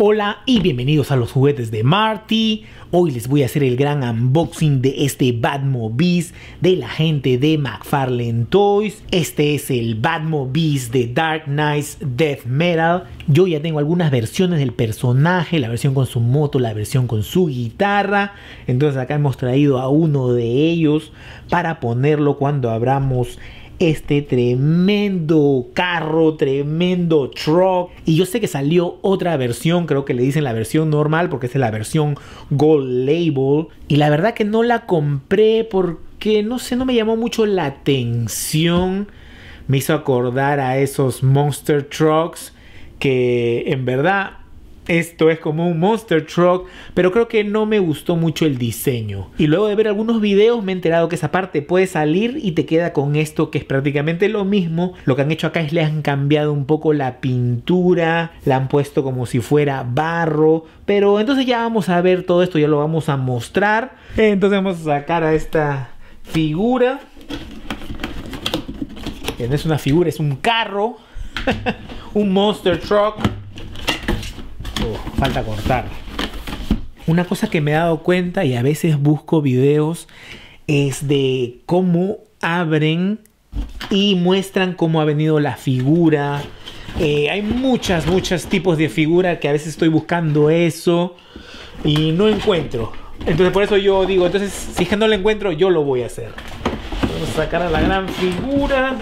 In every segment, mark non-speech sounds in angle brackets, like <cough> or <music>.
Hola y bienvenidos a los juguetes de Marty. Hoy les voy a hacer el gran unboxing de este Batmobis de la gente de McFarlane Toys. Este es el Batmobis de Dark Knights Death Metal. Yo ya tengo algunas versiones del personaje, la versión con su moto, la versión con su guitarra. Entonces acá hemos traído a uno de ellos para ponerlo cuando abramos este tremendo carro, tremendo truck. Y yo sé que salió otra versión, creo que le dicen la versión normal porque es la versión Gold Label. Y la verdad que no la compré porque no sé, no me llamó mucho la atención. Me hizo acordar a esos Monster Trucks que en verdad esto es como un monster truck, pero creo que no me gustó mucho el diseño. Y luego de ver algunos videos me he enterado que esa parte puede salir y te queda con esto que es prácticamente lo mismo. Lo que han hecho acá es le han cambiado un poco la pintura, la han puesto como si fuera barro, pero entonces ya vamos a ver todo esto, ya lo vamos a mostrar. Entonces vamos a sacar a esta figura. Que no es una figura, es un carro. <laughs> un monster truck falta cortar. Una cosa que me he dado cuenta y a veces busco videos es de cómo abren y muestran cómo ha venido la figura. Eh, hay muchas, muchos tipos de figura que a veces estoy buscando eso y no encuentro. Entonces por eso yo digo, entonces si es que no lo encuentro, yo lo voy a hacer. Vamos a sacar a la gran figura.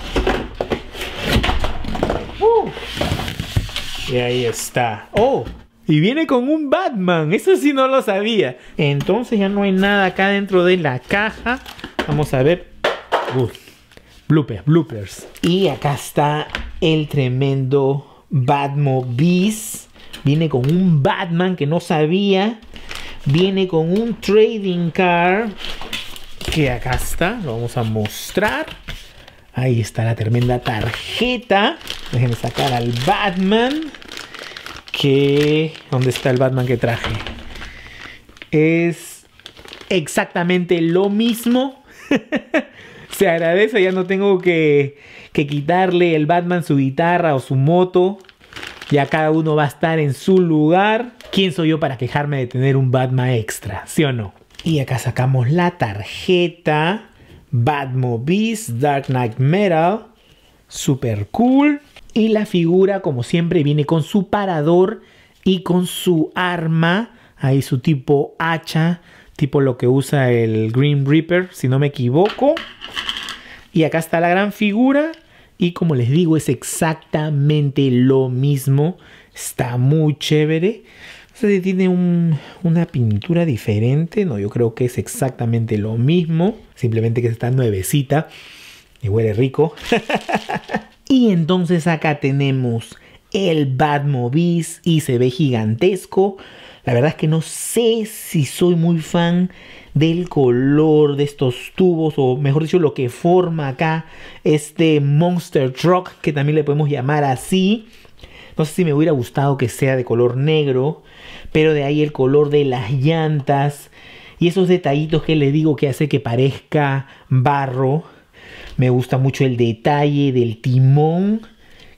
Uh. y ahí está. Oh, y viene con un Batman. Eso sí no lo sabía. Entonces ya no hay nada acá dentro de la caja. Vamos a ver. Bloopers, bloopers. Y acá está el tremendo Batmobis Viene con un Batman que no sabía. Viene con un trading car. Que acá está. Lo vamos a mostrar. Ahí está la tremenda tarjeta. Déjenme sacar al Batman. ¿Dónde está el Batman que traje? Es exactamente lo mismo. <laughs> Se agradece, ya no tengo que, quitarle el Batman su guitarra o su moto. Ya cada uno va a estar en su lugar. ¿Quién soy yo para quejarme de tener un Batman extra? ¿Sí o no? Y acá sacamos la tarjeta Batmobis Dark Knight Metal. Super cool. Y la figura, como siempre, viene con su parador y con su arma, ahí su tipo hacha, tipo lo que usa el Green Reaper, si no me equivoco. Y acá está la gran figura. Y como les digo, es exactamente lo mismo. Está muy chévere. Se tiene una pintura diferente. No, yo creo que es exactamente lo mismo. Simplemente que está nuevecita huele rico. <laughs> y entonces acá tenemos el Batmobis y se ve gigantesco. La verdad es que no sé si soy muy fan del color de estos tubos o mejor dicho lo que forma acá este Monster Truck que también le podemos llamar así. No sé si me hubiera gustado que sea de color negro, pero de ahí el color de las llantas y esos detallitos que le digo que hace que parezca barro me gusta mucho el detalle del timón,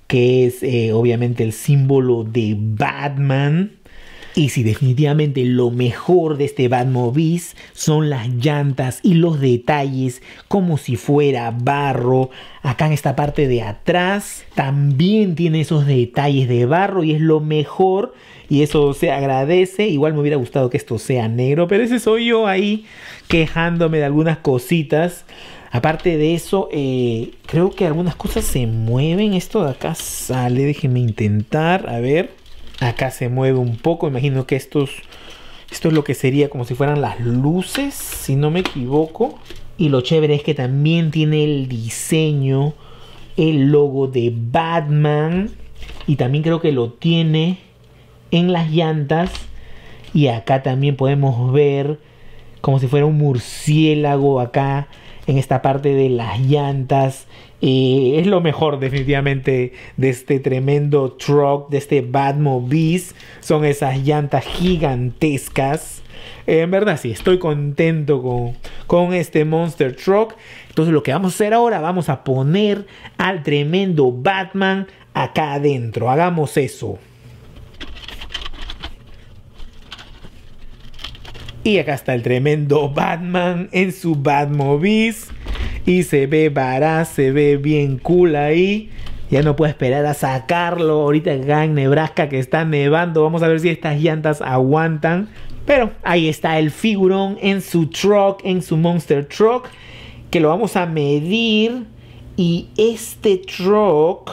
que es eh, obviamente el símbolo de Batman. Y si sí, definitivamente lo mejor de este Batmobile son las llantas y los detalles como si fuera barro. Acá en esta parte de atrás también tiene esos detalles de barro y es lo mejor y eso se agradece. Igual me hubiera gustado que esto sea negro, pero ese soy yo ahí quejándome de algunas cositas. Aparte de eso, eh, creo que algunas cosas se mueven. Esto de acá sale, déjenme intentar. A ver, acá se mueve un poco. Imagino que estos, esto es lo que sería como si fueran las luces, si no me equivoco. Y lo chévere es que también tiene el diseño, el logo de Batman. Y también creo que lo tiene en las llantas. Y acá también podemos ver como si fuera un murciélago acá en esta parte de las llantas. Eh, es lo mejor definitivamente de este tremendo truck, de este Batmobile. Son esas llantas gigantescas. Eh, en verdad sí, estoy contento con, con este Monster Truck. Entonces lo que vamos a hacer ahora, vamos a poner al tremendo Batman acá adentro. Hagamos eso. Y acá está el tremendo Batman en su Batmobis. Y se ve barato, se ve bien cool ahí. Ya no puedo esperar a sacarlo. Ahorita acá en Nebraska que está nevando. Vamos a ver si estas llantas aguantan. Pero ahí está el figurón en su truck, en su monster truck. Que lo vamos a medir. Y este truck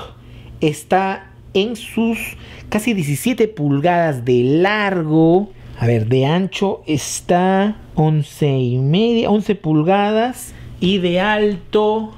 está en sus casi 17 pulgadas de largo. A ver, de ancho está 11 y media, 11 pulgadas. Y de alto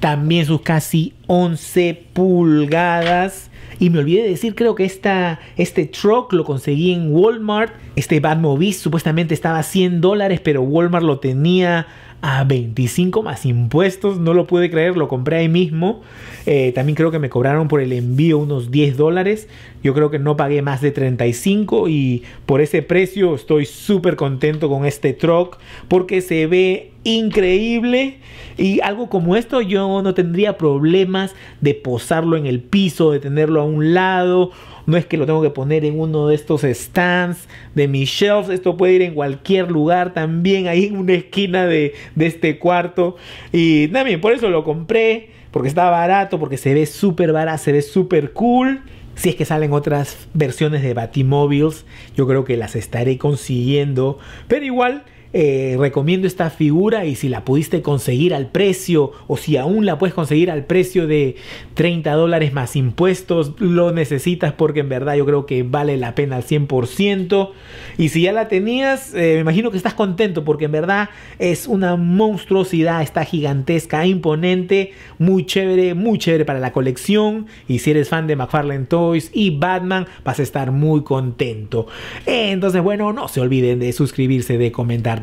también sus casi 11 pulgadas. Y me olvidé de decir, creo que este truck lo conseguí en Walmart. Este Batmobile supuestamente estaba a 100 dólares, pero Walmart lo tenía a 25 más impuestos. No lo pude creer, lo compré ahí mismo. Eh, también creo que me cobraron por el envío unos 10 dólares. Yo creo que no pagué más de 35 y por ese precio estoy súper contento con este truck porque se ve increíble y algo como esto yo no tendría problemas de posarlo en el piso, de tenerlo a un lado no es que lo tengo que poner en uno de estos stands de mis shelves. Esto puede ir en cualquier lugar también, ahí en una esquina de, este cuarto. Y también por eso lo compré, porque está barato, porque se ve súper barato, se ve súper cool. Si es que salen otras versiones de Batimóviles, yo creo que las estaré consiguiendo. Pero igual eh, recomiendo esta figura y si la pudiste conseguir al precio o si aún la puedes conseguir al precio de 30 dólares más impuestos, lo necesitas porque en verdad yo creo que vale la pena al 100%. Y si ya la tenías, eh, me imagino que estás contento porque en verdad es una monstruosidad, está gigantesca, imponente, muy chévere, muy chévere para la colección. Y si eres fan de McFarlane Toys y Batman, vas a estar muy contento. Entonces, bueno, no se olviden de suscribirse, de comentar